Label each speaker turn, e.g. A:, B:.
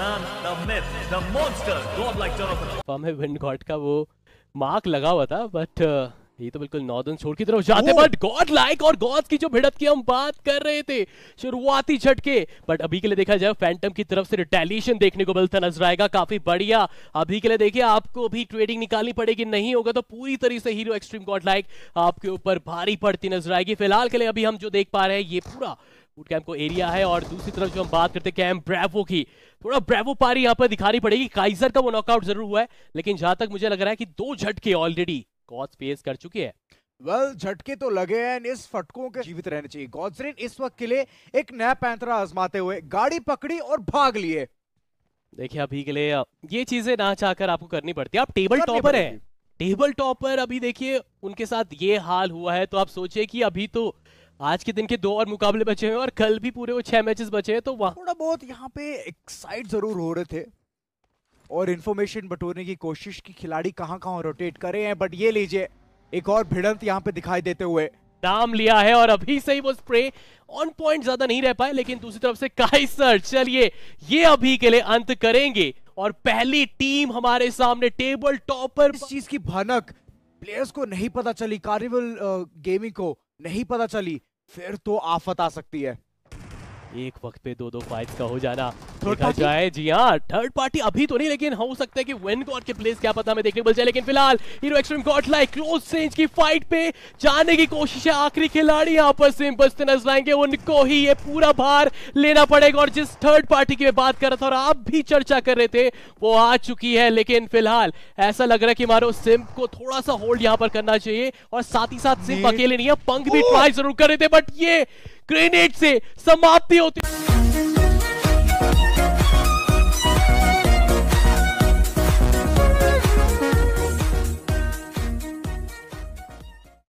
A: man, the myth, the monster, godlike Jonathan. Form है wind god का वो mark लगा हुआ था बट uh, ये तो बिल्कुल नॉर्दर्न छोड़ की तरफ जाते बट गॉड लाइक और गॉड की जो भिड़त की हम बात कर रहे थे शुरुआती झटके बट अभी के लिए देखा जाए फैंटम की तरफ से रिटेलिएशन देखने को मिलता नजर आएगा काफी बढ़िया अभी के लिए देखिए आपको भी ट्रेडिंग निकालनी पड़ेगी नहीं होगा तो पूरी तरह से हीरो एक्सट्रीम गॉड लाइक आपके ऊपर भारी पड़ती नजर आएगी फिलहाल के लिए अभी हम जो देख पा रहे हैं ये पूरा बूट कैंप को एरिया है और दूसरी तरफ जो हम बात करते हैं कैम्प ब्रेवो की थोड़ा ब्रेवो पारी यहाँ पर दिखानी पड़ेगी काइजर का वो नॉकआउट जरूर हुआ है लेकिन जहां तक मुझे लग रहा है कि दो झटके
B: ऑलरेडी कॉज फेस कर चुकी है वेल well, झटके तो लगे हैं इस फटकों के जीवित रहने चाहिए गॉडसरिन इस वक्त के लिए एक नया पैंतरा आजमाते हुए गाड़ी पकड़ी और भाग लिए
A: देखिए अभी के लिए ये चीजें ना चाहकर आपको करनी पड़ती है आप टेबल टॉपर है टेबल टॉपर अभी देखिए उनके साथ ये हाल हुआ है तो आप सोचिए कि अभी तो आज के
B: दिन के दो और मुकाबले बचे हैं और कल भी पूरे वो छह मैचेस बचे हैं तो वहां थोड़ा बहुत यहाँ पे एक्साइट जरूर हो रहे थे और इन्फॉर्मेशन बटोरने की कोशिश की खिलाड़ी कहाँ कहाँ रोटेट करे हैं बट ये लीजिए एक और भिड़ंत यहाँ पे दिखाई देते हुए दाम लिया है और अभी से ही
A: वो स्प्रे ऑन पॉइंट ज्यादा नहीं रह पाए लेकिन दूसरी तरफ से काइसर चलिए ये अभी के
B: लिए अंत करेंगे और पहली टीम हमारे सामने टेबल टॉपर इस चीज की भनक प्लेयर्स को नहीं पता चली कार्निवल गेमिंग को नहीं पता चली फिर तो आफत आ सकती है
A: एक वक्त पे दो दो फाइट का हो जाना देखा जाए जी हाँ थर्ड पार्टी अभी तो नहीं लेकिन हो सकता है कि वेन गॉड के प्लेस क्या पता हमें देखने मिल जाए लेकिन फिलहाल Hero Xtreme god like close range की फाइट पे जाने की कोशिश है आखिरी खिलाड़ी यहाँ पर से बचते नजर आएंगे उनको ही ये पूरा भार लेना पड़ेगा और जिस थर्ड पार्टी की मैं बात कर रहा था और आप भी चर्चा कर रहे थे वो आ चुकी है लेकिन फिलहाल ऐसा लग रहा है कि मारो सिम को थोड़ा सा होल्ड यहाँ पर करना चाहिए और साथ ही साथ सिम अकेले नहीं है पंख भी ट्राई जरूर कर रहे थे बट ये ग्रेनेड से समाप्ति होती